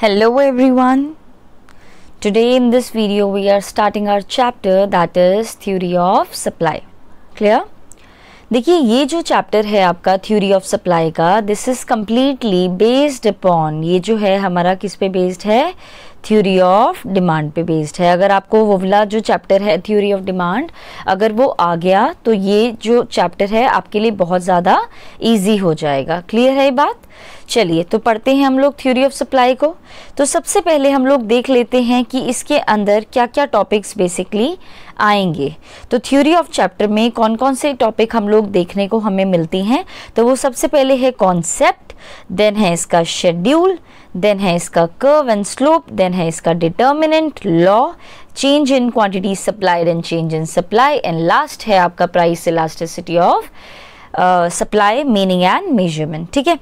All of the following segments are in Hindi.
hello everyone today in this video we are starting our chapter that is theory of supply clear देखिए ये जो चैप्टर है आपका थ्योरी ऑफ सप्लाई का this is completely based upon ये जो है हमारा किस पे बेस्ड है थ्योरी ऑफ डिमांड पे बेस्ड है अगर आपको वो वाला जो चैप्टर है थ्योरी ऑफ डिमांड अगर वो आ गया तो ये जो चैप्टर है आपके लिए बहुत ज़्यादा ईजी हो जाएगा क्लियर है ये बात चलिए तो पढ़ते हैं हम लोग थ्योरी ऑफ सप्लाई को तो सबसे पहले हम लोग देख लेते हैं कि इसके अंदर क्या क्या टॉपिक्स बेसिकली आएंगे तो थ्योरी ऑफ चैप्टर में कौन कौन से टॉपिक हम लोग देखने को हमें मिलती हैं तो वो सबसे पहले है कॉन्सेप्ट देन है इसका शेड्यूल देन है इसका कर्व एंड स्लोप देन है इसका determinant law change in quantity supply and change in supply and last है आपका price elasticity of supply meaning and measurement ठीक है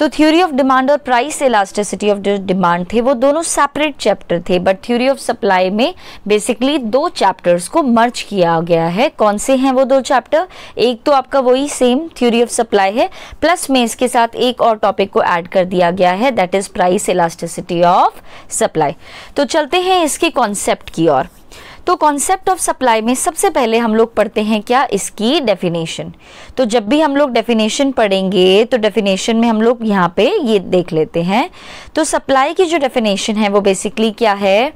तो थ्योरी ऑफ डिमांड और प्राइस इलास्टिसिटी ऑफ डिमांड थे वो दोनों सेपरेट चैप्टर थे बट थ्योरी ऑफ सप्लाई में बेसिकली दो चैप्टर्स को मर्ज किया गया है कौन से हैं वो दो चैप्टर एक तो आपका वही सेम थ्योरी ऑफ सप्लाई है प्लस में इसके साथ एक और टॉपिक को ऐड कर दिया गया है that is price elasticity of supply तो चलते हैं इसके कॉन्सेप्ट की ओर तो कॉन्सेप्ट ऑफ सप्लाई में सबसे पहले हम लोग पढ़ते हैं क्या इसकी डेफिनेशन तो जब भी हम लोग डेफिनेशन पढ़ेंगे तो डेफिनेशन में हम लोग यहाँ पे ये देख लेते हैं तो सप्लाई की जो डेफिनेशन है वो बेसिकली क्या है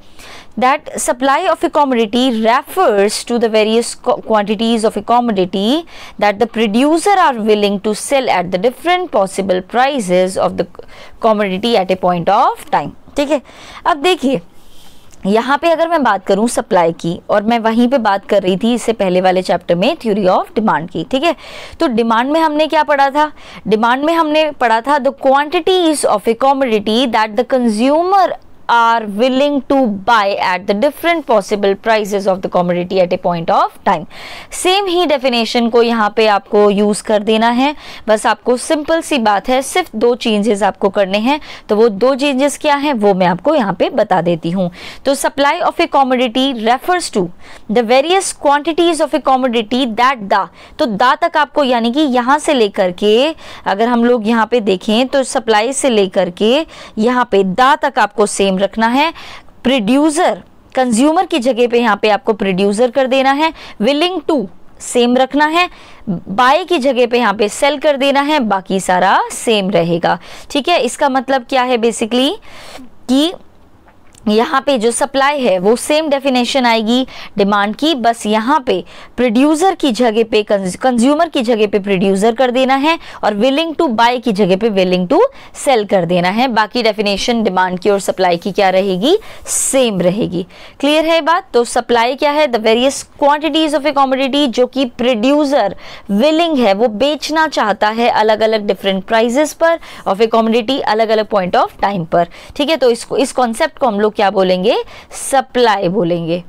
that supply of a commodity refers to the various quantities of a commodity that the producer are willing to sell at the different possible prices of the commodity at a point of time ठीक है अब देखिए यहाँ पे अगर मैं बात करूँ सप्लाई की और मैं वहीं पे बात कर रही थी इससे पहले वाले चैप्टर में थ्योरी ऑफ डिमांड की ठीक है तो डिमांड में हमने क्या पढ़ा था डिमांड में हमने पढ़ा था the quantities of a commodity that the consumer are willing to buy at the different possible prices of the commodity at a point of time same ही definition को यहाँ पे आपको use कर देना है बस आपको simple सी बात है सिर्फ दो changes आपको करने हैं तो वो दो changes क्या हैं वो मैं आपको यहाँ पे बता देती हूँ तो supply of a commodity refers to the various quantities of a commodity that the तो दा तक आपको यानी कि यहाँ से लेकर के अगर हम लोग यहाँ पे देखें तो supply से लेकर के यहाँ पे दा तक आपको सेम नेम रखना है प्रोड्यूसर कंज्यूमर की जगह पे यहाँ पे आपको प्रोड्यूसर कर देना है विलिंग टू सेम रखना है बाय की जगह पे यहाँ पे सेल कर देना है बाकी सारा सेम रहेगा ठीक है इसका मतलब क्या है बेसिकली कि यहाँ पे जो सप्लाई है वो सेम डेफिनेशन आएगी डिमांड की बस यहाँ पे प्रोड्यूसर की जगह पे कंज्यूमर की जगह पे प्रोड्यूसर कर देना है और विलिंग टू बाय की जगह पे विलिंग टू सेल कर देना है बाकी डेफिनेशन डिमांड की और सप्लाई की क्या रहेगी सेम रहेगी क्लियर है बात तो सप्लाई क्या है the various quantities of a commodity जो कि प्रोड्यूसर विलिंग है वो बेचना चाहता है अलग अलग डिफरेंट प्राइजेस पर ऑफ ए कॉमोडिटी अलग अलग पॉइंट ऑफ टाइम पर ठीक है तो इसको इस कॉन्सेप्ट को हम लोग क्या बोलेंगे सप्लाई बोलेंगे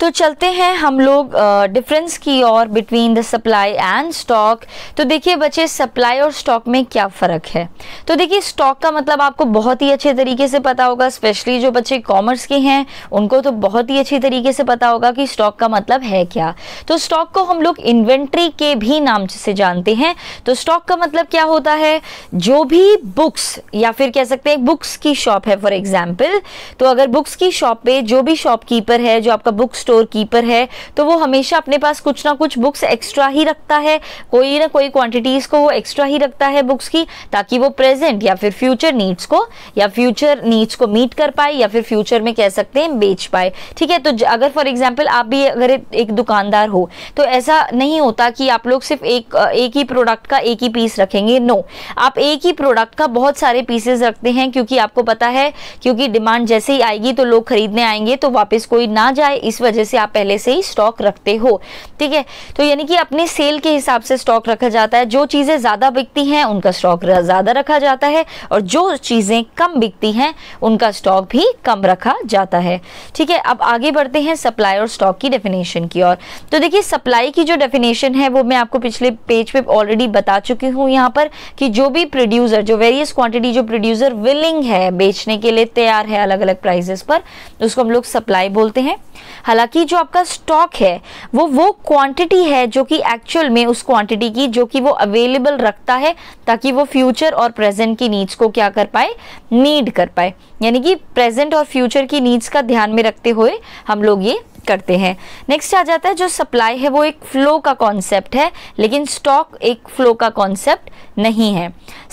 तो चलते हैं हम लोग डिफरेंस की और between the supply and stock तो देखिए बच्चे सप्लाई और स्टॉक में क्या फ़र्क है तो देखिए स्टॉक का मतलब आपको बहुत ही अच्छे तरीके से पता होगा स्पेशली जो बच्चे कॉमर्स के हैं उनको तो बहुत ही अच्छी तरीके से पता होगा कि स्टॉक का मतलब है क्या तो स्टॉक को हम लोग इन्वेंट्री के भी नाम से जानते हैं तो स्टॉक का मतलब क्या होता है जो भी बुक्स या फिर कह सकते हैं बुक्स की शॉप है फॉर एग्जाम्पल तो अगर बुक्स की शॉप पर जो भी शॉपकीपर है जो आपका बुक स्टोर स्टोर कीपर है तो वो हमेशा अपने पास कुछ ना कुछ बुक्स एक्स्ट्रा ही रखता है कोई ना कोई क्वांटिटीज़ को वो एक्स्ट्रा ही रखता है बुक्स की ताकि वो प्रेजेंट या फिर फ्यूचर नीड्स को या फ्यूचर नीड्स को मीट कर पाए या फिर फ्यूचर में कह सकते हैं बेच पाए ठीक है तो अगर फॉर एग्जाम्पल आप भी अगर एक दुकानदार हो तो ऐसा नहीं होता कि आप लोग सिर्फ एक एक ही प्रोडक्ट का एक ही पीस रखेंगे नो आप एक ही प्रोडक्ट का बहुत सारे पीसेस रखते हैं क्योंकि आपको पता है क्योंकि डिमांड जैसे ही आएगी तो लोग खरीदने आएंगे तो वापस कोई ना जाए इस वजह वजह से आप पहले से ही स्टॉक रखते हो ठीक है तो यानी कि अपने सेल के हिसाब से स्टॉक रखा जाता है जो चीज़ें ज़्यादा बिकती हैं उनका स्टॉक ज़्यादा रखा जाता है और जो चीज़ें कम बिकती हैं उनका स्टॉक भी कम रखा जाता है ठीक है अब आगे बढ़ते हैं सप्लाई और स्टॉक की डेफिनेशन की ओर तो देखिए सप्लाई की जो डेफिनेशन है वो मैं आपको पिछले पेज पे ऑलरेडी बता चुकी हूँ यहाँ पर कि जो भी प्रोड्यूसर जो वेरियस क्वांटिटी जो प्रोड्यूसर विलिंग है बेचने के लिए तैयार है अलग अलग प्राइजेस पर उसको हम लोग सप्लाई बोलते हैं हालांकि कि जो आपका स्टॉक है वो वो क्वांटिटी है जो कि एक्चुअल में उस क्वांटिटी की जो कि वो अवेलेबल रखता है ताकि वो फ्यूचर और प्रेजेंट की नीड्स को क्या कर पाए नीड कर पाए यानी कि प्रेजेंट और फ्यूचर की नीड्स का ध्यान में रखते हुए हम लोग ये करते हैं नेक्स्ट आ जाता है जो सप्लाई है वो एक फ्लो का कॉन्सेप्ट है लेकिन स्टॉक एक फ्लो का कॉन्सेप्ट नहीं है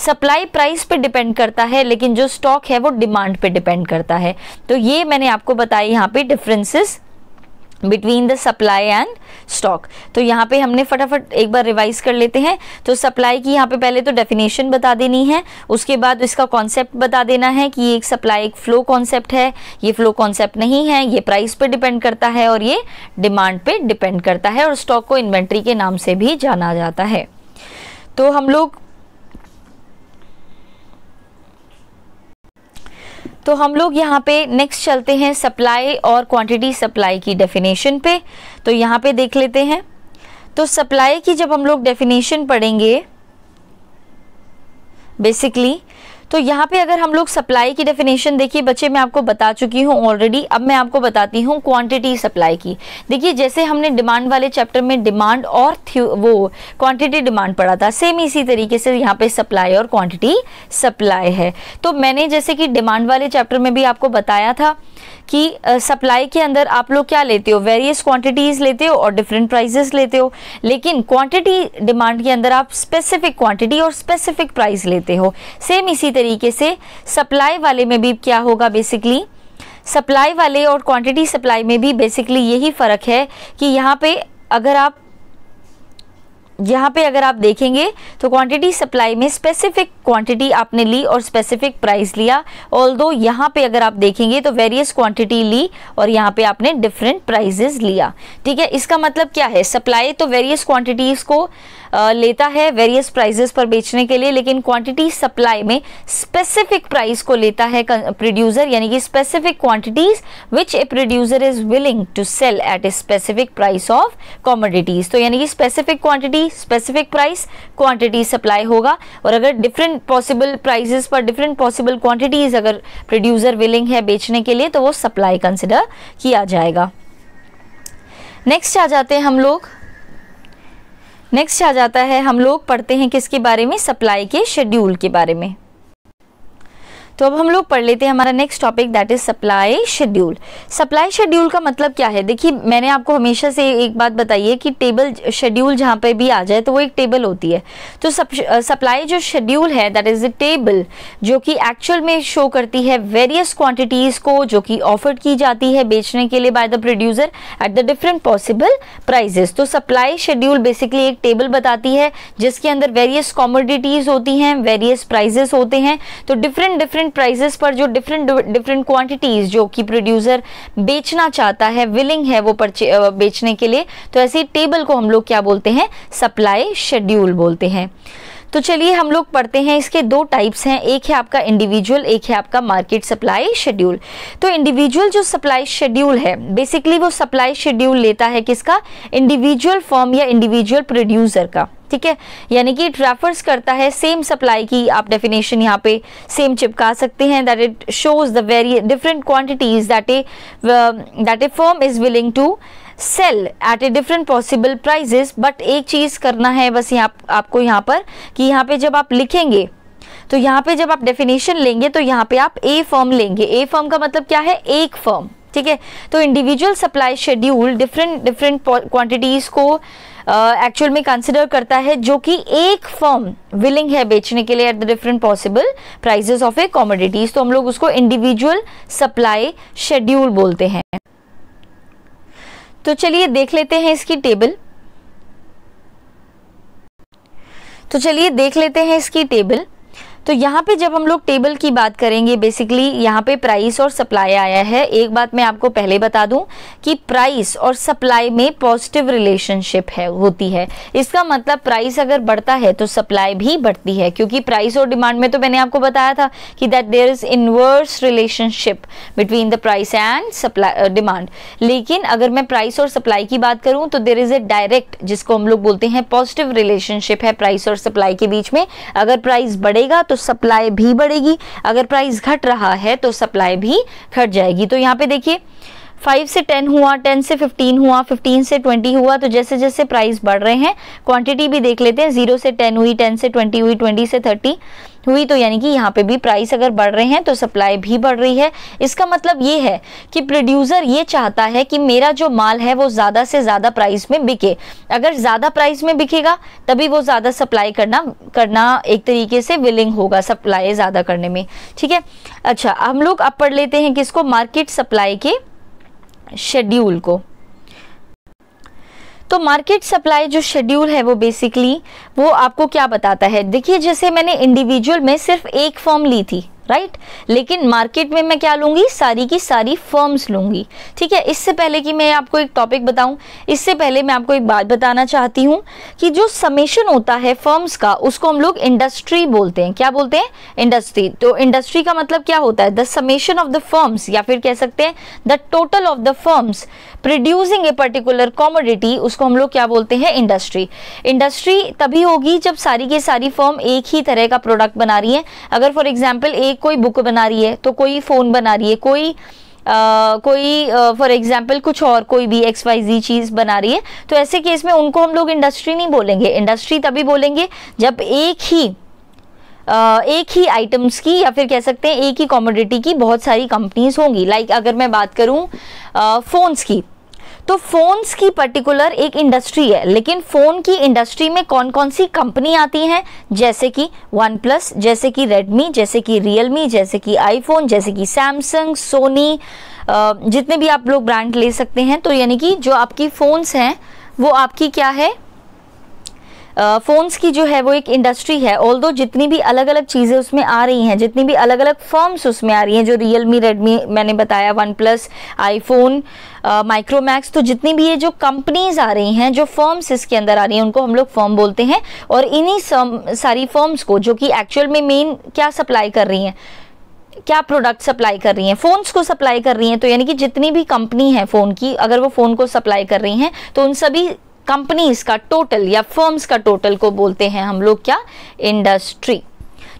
सप्लाई प्राइस पे डिपेंड करता है लेकिन जो स्टॉक है वो डिमांड पे डिपेंड करता है तो ये मैंने आपको बताया यहाँ पे differences between the supply and stock तो यहाँ पे हमने फटाफट एक बार रिवाइज कर लेते हैं तो सप्लाई की यहाँ पे पहले तो डेफिनेशन बता देनी है उसके बाद इसका कॉन्सेप्ट बता देना है कि ये एक सप्लाई एक फ्लो कॉन्सेप्ट है ये फ्लो कॉन्सेप्ट नहीं है ये प्राइस पे डिपेंड करता है और ये डिमांड पे डिपेंड करता है और स्टॉक को इन्वेंट्री के नाम से भी जाना जाता है तो हम लोग तो हम लोग यहाँ पे नेक्स्ट चलते हैं सप्लाई और क्वांटिटी सप्लाई की डेफिनेशन पे तो यहाँ पे देख लेते हैं तो सप्लाई की जब हम लोग डेफिनेशन पढ़ेंगे बेसिकली तो यहाँ पे अगर हम लोग सप्लाई की डेफिनेशन देखिए बच्चे मैं आपको बता चुकी हूँ ऑलरेडी अब मैं आपको बताती हूँ क्वांटिटी सप्लाई की देखिए जैसे हमने डिमांड वाले चैप्टर में डिमांड और वो क्वांटिटी डिमांड पढ़ा था सेम इसी तरीके से यहाँ पे सप्लाई और क्वांटिटी सप्लाई है तो मैंने जैसे कि डिमांड वाले चैप्टर में भी आपको बताया था कि सप्लाई के अंदर आप लोग क्या लेते हो वेरियस क्वांटिटीज लेते हो और डिफरेंट प्राइजेस लेते हो लेकिन क्वांटिटी डिमांड के अंदर आप स्पेसिफिक क्वांटिटी और स्पेसिफिक प्राइस लेते हो सेम इसी तरीके से सप्लाई वाले में भी क्या होगा बेसिकली सप्लाई वाले और क्वांटिटी सप्लाई में भी बेसिकली यही फ़र्क है कि यहाँ पे अगर आप यहाँ पे अगर आप देखेंगे तो क्वांटिटी सप्लाई में स्पेसिफिक क्वांटिटी आपने ली और स्पेसिफिक प्राइस लिया ऑल दो यहाँ पे अगर आप देखेंगे तो वेरियस क्वांटिटी ली और यहाँ पे आपने डिफरेंट प्राइजेस लिया ठीक है इसका मतलब क्या है सप्लाई तो वेरियस क्वांटिटीज़ को लेता है वेरियस प्राइजेस पर बेचने के लिए लेकिन क्वांटिटी सप्लाई में स्पेसिफिक प्राइस को लेता है प्रोड्यूसर यानी कि specific quantities which a producer is willing to sell at a specific price of commodities तो यानी कि specific quantity specific price quantity supply होगा और अगर डिफरेंट पॉसिबल प्राइजेस पर डिफरेंट पॉसिबल क्वांटिटीज अगर प्रोड्यूसर विलिंग है बेचने के लिए तो वो सप्लाई कंसिडर किया जाएगा नेक्स्ट आ जाते हैं हम लोग नेक्स्ट आ जाता है हम लोग पढ़ते हैं किसके बारे में सप्लाई के शेड्यूल के बारे में तो अब हम लोग पढ़ लेते हैं हमारा next topic that is supply schedule supply schedule का मतलब क्या है देखिए मैंने आपको हमेशा से एक बात बताई है कि टेबल शेड्यूल जहाँ पे भी आ जाए तो वो एक टेबल होती है तो सप्लाई जो शेड्यूल है दैट इज अ टेबल जो कि एक्चुअल में शो करती है वेरियस क्वांटिटीज को जो कि ऑफर्ड की जाती है बेचने के लिए by the producer at the different possible prices तो सप्लाई शेड्यूल बेसिकली एक टेबल बताती है जिसके अंदर वेरियस कॉमोडिटीज होती हैं वेरियस प्राइजेस होते हैं तो डिफरेंट डिफरेंट डिफरेंट प्राइजेस पर जो डिफरेंट डिफरेंट क्वांटिटीज जो कि प्रोड्यूसर बेचना चाहता है विलिंग है वो परचे बेचने के लिए तो ऐसे टेबल को हम लोग क्या बोलते हैं सप्लाई शेड्यूल बोलते हैं तो चलिए हम लोग पढ़ते हैं इसके दो टाइप्स हैं एक है आपका इंडिविजुअल एक है आपका मार्केट सप्लाई शेड्यूल तो इंडिविजुअल जो सप्लाई शेड्यूल है बेसिकली वो सप्लाई शेड्यूल लेता है किसका इंडिविजुअल फॉर्म या इंडिविजुअल प्रोड्यूसर का ठीक है यानी कि इट रेफर्स करता है सेम सप्लाई की आप डेफिनेशन यहाँ पे सेम चिपका सकते हैं that it shows the very different quantities that a that a firm is willing to sell at a different possible prices but एक चीज़ करना है बस यहाँ आपको यहाँ पर कि यहाँ पे जब आप लिखेंगे तो यहाँ पे जब आप डेफिनेशन लेंगे तो यहाँ पे आप ए फर्म लेंगे ए फर्म का मतलब क्या है एक फर्म ठीक है तो individual supply schedule different different quantities को एक्चुअल में कंसिडर करता है जो कि एक फर्म विलिंग है बेचने के लिए at the different possible prices of a commodities तो हम लोग उसको इंडिविजुअल सप्लाई शेड्यूल बोलते हैं तो चलिए देख लेते हैं इसकी टेबल तो चलिए देख लेते हैं इसकी टेबल तो यहाँ पे जब हम लोग टेबल की बात करेंगे बेसिकली यहाँ पे प्राइस और सप्लाई आया है एक बात मैं आपको पहले बता दूं कि प्राइस और सप्लाई में पॉजिटिव रिलेशनशिप है होती है इसका मतलब प्राइस अगर बढ़ता है तो सप्लाई भी बढ़ती है क्योंकि प्राइस और डिमांड में तो मैंने आपको बताया था कि that there is inverse relationship between the price and supply demand लेकिन अगर मैं प्राइस और सप्लाई की बात करूँ तो देर इज़ ए डायरेक्ट जिसको हम लोग बोलते हैं पॉजिटिव रिलेशनशिप है प्राइस और सप्लाई के बीच में अगर प्राइस बढ़ेगा तो तो सप्लाई भी बढ़ेगी अगर प्राइस घट रहा है तो सप्लाई भी घट जाएगी तो यहाँ पे देखिए फाइव से टेन हुआ टेन से फिफ्टीन हुआ फिफ्टीन से ट्वेंटी हुआ तो जैसे जैसे प्राइस बढ़ रहे हैं क्वांटिटी भी देख लेते हैं जीरो से टेन हुई टेन से ट्वेंटी हुई ट्वेंटी से थर्टी हुई तो यानी कि यहाँ पे भी प्राइस अगर बढ़ रहे हैं तो सप्लाई भी बढ़ रही है इसका मतलब ये है कि प्रोड्यूसर ये चाहता है कि मेरा जो माल है वो ज़्यादा से ज़्यादा प्राइस में बिके अगर ज़्यादा प्राइस में बिकेगा तभी वो ज़्यादा सप्लाई करना करना एक तरीके से विलिंग होगा सप्लाई ज़्यादा करने में ठीक है अच्छा हम लोग अब पढ़ लेते हैं किसको मार्केट सप्लाई के शेड्यूल को तो मार्केट सप्लाई जो शेड्यूल है वो बेसिकली वो आपको क्या बताता है देखिए जैसे मैंने इंडिविजुअल में सिर्फ एक फॉर्म ली थी राइट लेकिन मार्केट में मैं क्या लूँगी सारी की सारी फर्म्स लूँगी ठीक है इससे पहले कि मैं आपको एक टॉपिक बताऊँ इससे पहले मैं आपको एक बात बताना चाहती हूँ कि जो समेशन होता है फर्म्स का उसको हम लोग इंडस्ट्री बोलते हैं क्या बोलते हैं इंडस्ट्री तो इंडस्ट्री का मतलब क्या होता है the summation of the firms या फिर कह सकते हैं the total of the firms producing a particular commodity उसको हम लोग क्या बोलते हैं इंडस्ट्री इंडस्ट्री तभी होगी जब सारी की सारी फर्म एक ही तरह का प्रोडक्ट बना रही है अगर फॉर एग्जाम्पल एक कोई बुक बना रही है तो कोई फ़ोन बना रही है कोई आ, कोई फॉर एग्जाम्पल कुछ और कोई भी एक्स वाई जी चीज़ बना रही है तो ऐसे केस में उनको हम लोग इंडस्ट्री नहीं बोलेंगे इंडस्ट्री तभी बोलेंगे जब एक ही Uh, एक ही आइटम्स की या फिर कह सकते हैं एक ही कॉमोडिटी की बहुत सारी कंपनीज होंगी लाइक like अगर मैं बात करूं फ़ोन्स की तो फोन्स की पर्टिकुलर एक इंडस्ट्री है लेकिन फ़ोन की इंडस्ट्री में कौन कौन सी कंपनी आती हैं जैसे कि वन प्लस जैसे कि रेडमी जैसे कि रियलमी जैसे कि आईफोन जैसे कि सैमसंग सोनी जितने भी आप लोग ब्रांड ले सकते हैं तो यानी कि जो आपकी फ़ोन्स हैं वो आपकी क्या है फ़ोन्स की जो है वो एक इंडस्ट्री है ऑल दो जितनी भी अलग अलग चीज़ें उसमें आ रही हैं जितनी भी अलग अलग फॉर्म्स उसमें आ रही हैं जो रियल मी रेडमी मैंने बताया वन प्लस आईफोन माइक्रोमैक्स तो जितनी भी ये जो कंपनीज आ रही हैं जो फॉर्म्स इसके अंदर आ रही हैं उनको हम लोग फॉर्म बोलते हैं और इन्हीं सारी फॉर्म्स को जो कि एक्चुअल में मेन क्या सप्लाई कर रही हैं क्या प्रोडक्ट सप्लाई कर रही हैं फ़ोन्स को सप्लाई कर रही हैं तो यानी कि जितनी भी कंपनी है फ़ोन की अगर वो फ़ोन को सप्लाई कर रही हैं तो उन सभी कंपनीज का टोटल या फर्म्स का टोटल को बोलते हैं हम लोग क्या इंडस्ट्री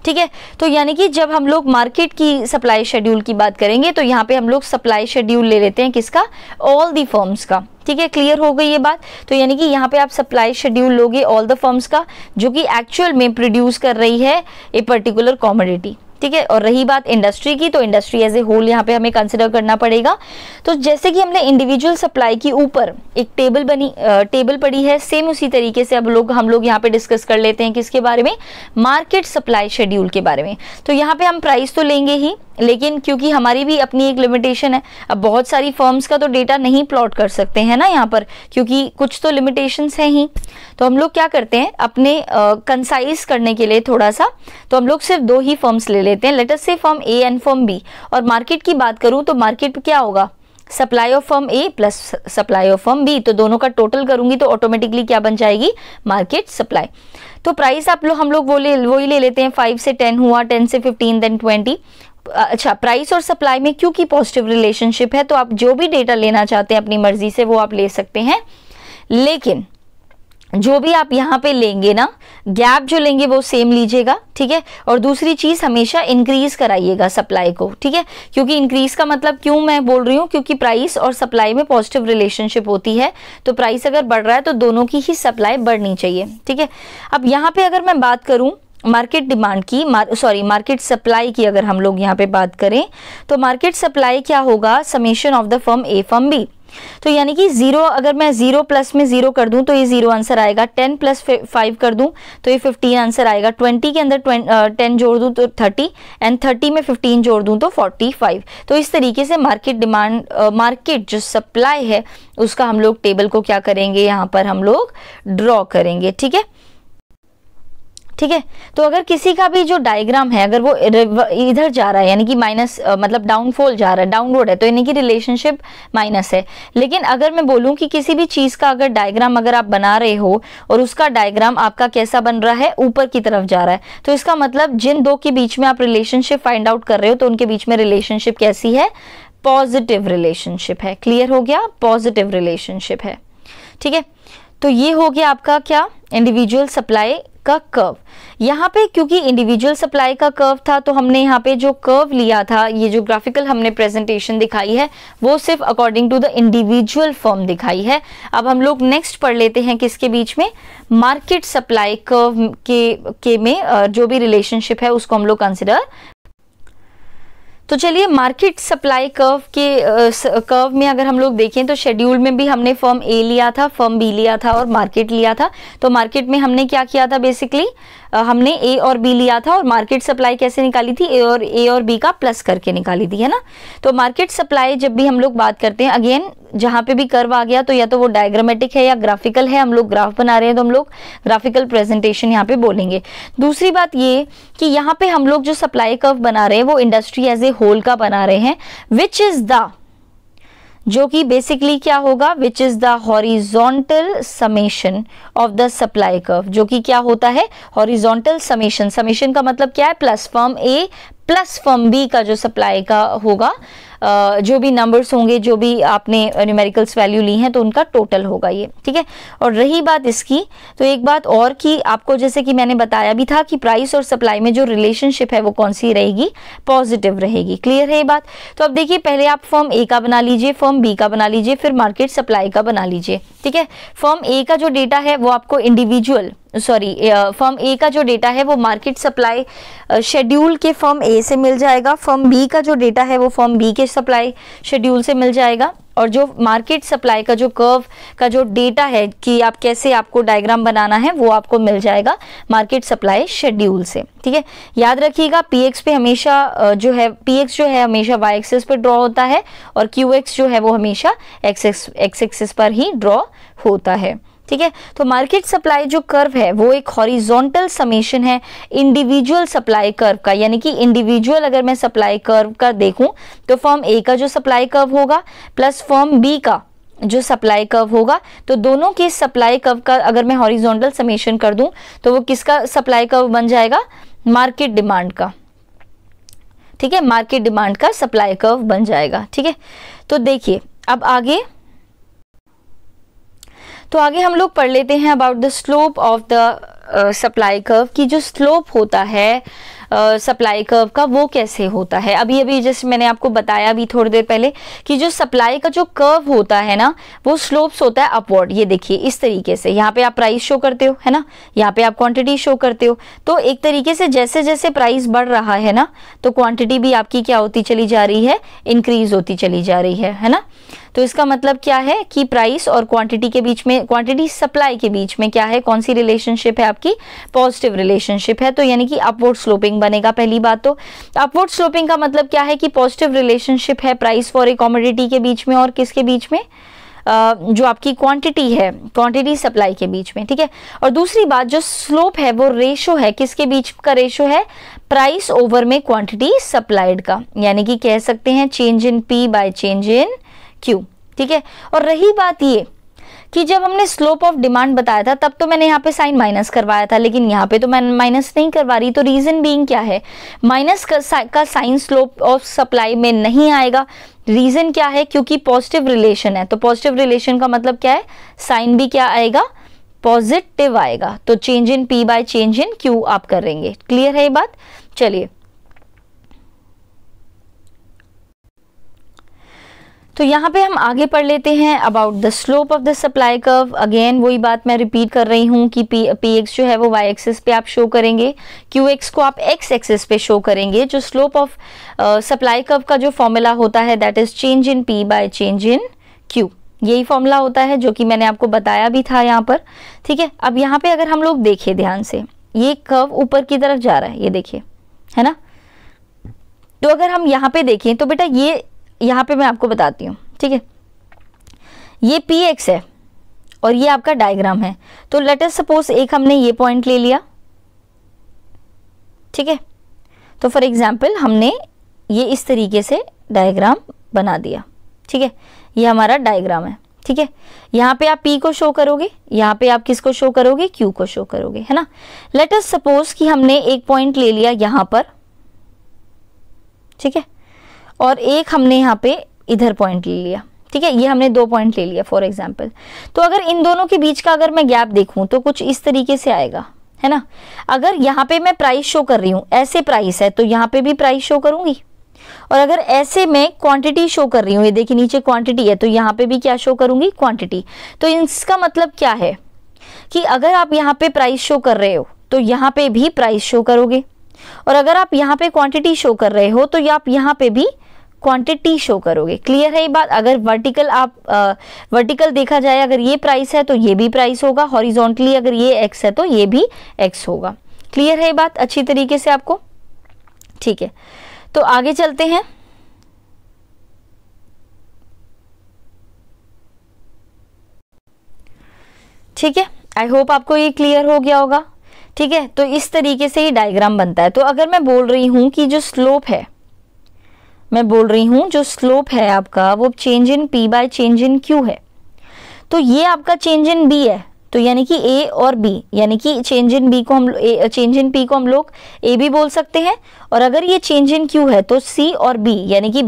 ठीक है तो यानी कि जब हम लोग मार्केट की सप्लाई शेड्यूल की बात करेंगे तो यहाँ पे हम लोग सप्लाई शेड्यूल ले लेते हैं किसका ऑल दी फर्म्स का ठीक है क्लियर हो गई ये बात तो यानी कि यहाँ पे आप सप्लाई शेड्यूल लोगे ऑल द फर्म्स का जो कि एक्चुअल में प्रोड्यूस कर रही है ए पर्टिकुलर कॉमोडिटी ठीक है और रही बात इंडस्ट्री की तो इंडस्ट्री एज ए होल यहाँ पे हमें कंसिडर करना पड़ेगा तो जैसे कि हमने इंडिविजुअल सप्लाई के ऊपर एक टेबल बनी टेबल पड़ी है सेम उसी तरीके से अब लोग हम लोग यहाँ पे डिस्कस कर लेते हैं किसके बारे में मार्केट सप्लाई शेड्यूल के बारे में तो यहाँ पे हम प्राइस तो लेंगे ही लेकिन क्योंकि हमारी भी अपनी एक लिमिटेशन है अब बहुत सारी फर्म्स का तो डेटा नहीं प्लॉट कर सकते हैं ना यहाँ पर क्योंकि कुछ तो लिमिटेशंस हैं ही तो हम लोग क्या करते हैं अपने कंसाइज करने के लिए थोड़ा सा तो हम लोग सिर्फ दो ही फर्म्स ले लेते लेते हैं लेटर से form A and form B और मार्केट की बात करूँ तो मार्केट क्या होगा supply of form A plus supply of form B तो दोनों का टोटल करूंगी तो ऑटोमेटिकली क्या बन जाएगी मार्केट सप्लाई तो प्राइस आप लोग हम लोग वो ले वही ले लेते हैं फाइव से टेन हुआ टेन से फिफ्टीन देन ट्वेंटी अच्छा प्राइस और सप्लाई में क्योंकि पॉजिटिव रिलेशनशिप है तो आप जो भी डेटा लेना चाहते हैं अपनी मर्जी से वो आप ले सकते हैं लेकिन जो भी आप यहाँ पे लेंगे ना गैप जो लेंगे वो सेम लीजिएगा ठीक है और दूसरी चीज़ हमेशा इंक्रीज़ कराइएगा सप्लाई को ठीक है क्योंकि इंक्रीज़ का मतलब क्यों मैं बोल रही हूँ क्योंकि प्राइस और सप्लाई में पॉजिटिव रिलेशनशिप होती है तो प्राइस अगर बढ़ रहा है तो दोनों की ही सप्लाई बढ़नी चाहिए ठीक है अब यहाँ पर अगर मैं बात करूँ मार्केट डिमांड की मार, सॉरी मार्केट सप्लाई की अगर हम लोग यहाँ पे बात करें तो मार्केट सप्लाई क्या होगा summation of the firm A firm B तो यानी कि जीरो अगर मैं जीरो प्लस में जीरो कर दूं तो ये जीरो आंसर आएगा टेन प्लस फाइव कर दूं तो ये फिफ्टीन आंसर आएगा ट्वेंटी के अंदर टेन जोड़ दूं तो थर्टी एंड थर्टी में फिफ्टीन जोड़ दूं तो फोर्टी फाइव तो इस तरीके से मार्केट डिमांड मार्केट जो सप्लाई है उसका हम लोग टेबल को क्या करेंगे यहाँ पर हम लोग ड्रॉ करेंगे ठीक है ठीक है तो अगर किसी का भी जो डायग्राम है अगर वो इधर जा रहा है यानी कि माइनस मतलब डाउनफॉल जा रहा है डाउनवर्ड है तो यानी कि रिलेशनशिप माइनस है लेकिन अगर मैं बोलूँ कि किसी भी चीज़ का अगर डायग्राम अगर आप बना रहे हो और उसका डायग्राम आपका कैसा बन रहा है ऊपर की तरफ जा रहा है तो इसका मतलब जिन दो के बीच में आप रिलेशनशिप फाइंड आउट कर रहे हो तो उनके बीच में रिलेशनशिप कैसी है पॉजिटिव रिलेशनशिप है क्लियर हो गया पॉजिटिव रिलेशनशिप है ठीक है तो ये हो गया आपका क्या इंडिविजुअल सप्लाई का कर्व यहाँ पे क्योंकि इंडिविजुअल सप्लाई का कर्व था तो हमने यहाँ पे जो कर्व लिया था ये जो ग्राफिकल हमने प्रेजेंटेशन दिखाई है वो सिर्फ according to the individual form दिखाई है अब हम लोग नेक्स्ट पढ़ लेते हैं किसके बीच में मार्केट सप्लाई कर्व के के में जो भी रिलेशनशिप है उसको हम लोग कंसिडर तो चलिए मार्केट सप्लाई कर्व के कर्व में अगर हम लोग देखें तो शेड्यूल में भी हमने फर्म ए लिया था फर्म बी लिया था और मार्केट लिया था तो मार्केट में हमने क्या किया था बेसिकली हमने ए और बी लिया था और मार्केट सप्लाई कैसे निकाली थी ए और ए और बी का प्लस करके निकाली थी है ना तो मार्केट सप्लाई जब भी हम लोग बात करते हैं अगेन जहां पे भी कर्व आ गया तो या तो वो डायग्रामेटिक है या ग्राफिकल है हम लोग ग्राफ बना रहे हैं तो हम लोग ग्राफिकल प्रेजेंटेशन यहाँ पे बोलेंगे दूसरी बात ये कि यहाँ पे हम लोग जो सप्लाई कर्व बना रहे हैं वो इंडस्ट्री एज ए होल का बना रहे हैं विच इज़ द जो कि बेसिकली क्या होगा which is the horizontal summation of the supply curve जो कि क्या होता है हॉरिजोंटल समेशन समेशन का मतलब क्या है plus form A plus firm B का जो सप्लाई का होगा जो भी नंबर्स होंगे जो भी आपने न्यूमेरिकल्स वैल्यू ली हैं तो उनका टोटल होगा ये ठीक है और रही बात इसकी तो एक बात और कि आपको जैसे कि मैंने बताया भी था कि प्राइस और सप्लाई में जो रिलेशनशिप है वो कौन सी रहेगी पॉजिटिव रहेगी क्लियर है ये बात तो अब देखिए पहले आप फॉर्म ए का बना लीजिए फॉर्म बी का बना लीजिए फिर मार्केट सप्लाई का बना लीजिए ठीक है फॉर्म ए का जो डेटा है वो आपको इंडिविजुअल सॉरी फर्म ए का जो डेटा है वो मार्केट सप्लाई शेड्यूल के फर्म ए से मिल जाएगा फर्म बी का जो डेटा है वो फर्म बी के सप्लाई शेड्यूल से मिल जाएगा और जो मार्केट सप्लाई का जो कर्व का जो डेटा है कि आप कैसे आपको डायग्राम बनाना है वो आपको मिल जाएगा मार्केट सप्लाई शेड्यूल से ठीक है याद रखिएगा पी एक्स पे हमेशा uh, जो है पी एक्स जो है हमेशा वाई एक्सेस पर ड्रॉ होता है और क्यू एक्स जो है वो हमेशा एक्स एक्स एक्सेस पर ही ड्रॉ होता है ठीक है तो मार्केट सप्लाई जो कर्व है वो एक हॉरिजॉन्टल समेशन है इंडिविजुअल सप्लाई कर्व का यानी कि इंडिविजुअल अगर मैं सप्लाई कर्व का देखूं तो फॉर्म ए का जो सप्लाई कर्व होगा प्लस फॉर्म बी का जो सप्लाई कर्व होगा तो दोनों के सप्लाई कर्व का अगर मैं हॉरिजॉन्टल समेशन कर दूं तो वो किसका सप्लाई कर्व बन जाएगा मार्केट डिमांड का ठीक है मार्केट डिमांड का सप्लाई कर्व बन जाएगा ठीक है तो देखिए अब आगे तो आगे हम लोग पढ़ लेते हैं about the slope of the supply curve की जो स्लोप होता है सप्लाई uh, कर्व का वो कैसे होता है अभी अभी जैसे मैंने आपको बताया अभी थोड़ी देर पहले कि जो सप्लाई का जो कर्व होता है ना वो स्लोप्स होता है अपवर्ड ये देखिए इस तरीके से यहाँ पे आप प्राइस शो करते हो है ना यहाँ पे आप क्वांटिटी शो करते हो तो एक तरीके से जैसे जैसे प्राइस बढ़ रहा है ना तो क्वांटिटी भी आपकी क्या होती चली जा रही है इंक्रीज होती चली जा रही है है ना तो इसका मतलब क्या है कि प्राइस और क्वांटिटी के बीच में क्वांटिटी सप्लाई के बीच में क्या है कौन सी रिलेशनशिप है आपकी पॉजिटिव रिलेशनशिप है तो यानी कि अपवर्ड स्लोपिंग बनेगा पहली बात तो अपवर्ड स्लोपिंग का मतलब क्या है कि पॉजिटिव रिलेशनशिप है प्राइस फॉर ए कॉमोडिटी के बीच में और किसके बीच में जो आपकी क्वांटिटी है क्वांटिटी सप्लाई के बीच में ठीक है और दूसरी बात जो स्लोप है वो रेशो है किसके बीच का रेशो है प्राइस ओवर में क्वांटिटी सप्लाइड का यानी कि कह सकते हैं change in P by change in Q ठीक है और रही बात ये कि जब हमने स्लोप ऑफ डिमांड बताया था तब तो मैंने यहाँ पे साइन माइनस करवाया था लेकिन यहाँ पे तो मैं माइनस नहीं करवा रही तो रीज़न बीइंग क्या है माइनस का साइन स्लोप ऑफ सप्लाई में नहीं आएगा रीज़न क्या है क्योंकि पॉजिटिव रिलेशन है तो पॉजिटिव रिलेशन का मतलब क्या है साइन भी क्या आएगा पॉजिटिव आएगा तो change in P by change in Q आप करेंगे क्लियर है ये बात चलिए तो यहाँ पे हम आगे पढ़ लेते हैं about the slope of the supply curve again वही बात मैं रिपीट कर रही हूँ कि पी पी एक्स जो है वो वाई एक्सेस पे आप शो करेंगे क्यू एक्स को आप एक्स एक्सेस पे शो करेंगे जो स्लोप ऑफ सप्लाई कर्व का जो फॉर्मूला होता है that is change in P by change in Q यही फॉर्मूला होता है जो कि मैंने आपको बताया भी था यहाँ पर ठीक है अब यहाँ पे अगर हम लोग देखें ध्यान से ये कर्व ऊपर की तरफ जा रहा है ये देखिए है ना तो अगर हम यहाँ पे देखें तो बेटा ये यहाँ पे मैं आपको बताती हूँ ठीक है ये पी एक्स है और ये आपका डायग्राम है तो लेट अस सपोज एक हमने ये पॉइंट ले लिया ठीक है तो फॉर एग्जाम्पल हमने ये इस तरीके से डायग्राम बना दिया ठीक है ये हमारा डायग्राम है ठीक है यहाँ पे आप P को शो करोगे यहाँ पे आप किसको शो करोगे Q को शो करोगे है ना लेट अस सपोज कि हमने एक पॉइंट ले लिया यहाँ पर ठीक है और एक हमने यहाँ पे इधर पॉइंट ले लिया ठीक है ये हमने दो पॉइंट ले लिया फॉर एग्जाम्पल तो अगर इन दोनों के बीच का अगर मैं गैप देखूँ तो कुछ इस तरीके से आएगा है ना अगर यहाँ पे मैं प्राइस शो कर रही हूँ ऐसे प्राइस है तो यहाँ पे भी प्राइस शो करूंगी और अगर ऐसे मैं क्वांटिटी शो कर रही हूँ ये देखिए नीचे क्वांटिटी है तो यहाँ पे भी क्या शो करूंगी क्वांटिटी तो इसका मतलब क्या है कि अगर आप यहाँ पे प्राइस शो कर रहे हो तो यहाँ पे भी प्राइस शो करोगे और अगर आप यहाँ पे क्वांटिटी शो कर रहे हो तो आप यहाँ पे भी क्वांटिटी शो करोगे क्लियर है ये बात अगर वर्टिकल आप आ, वर्टिकल देखा जाए अगर ये प्राइस है तो ये भी प्राइस होगा हॉरिजॉन्टली अगर ये एक्स है तो ये भी एक्स होगा क्लियर है ये बात अच्छी तरीके से आपको ठीक है तो आगे चलते हैं ठीक है आई होप आपको ये क्लियर हो गया होगा ठीक है तो इस तरीके से ये डायग्राम बनता है तो अगर मैं बोल रही हूं कि जो स्लोप है मैं बोल रही हूँ जो स्लोप है आपका वो change in P by change in Q है तो ये आपका चेंज इन बी है तो यानी कि ए और बी यानी कि चेंज इन बी को हम चेंज इन पी को हम लोग ए भी बोल सकते हैं और अगर ये चेंज इन क्यू है तो सी और बी यानी कि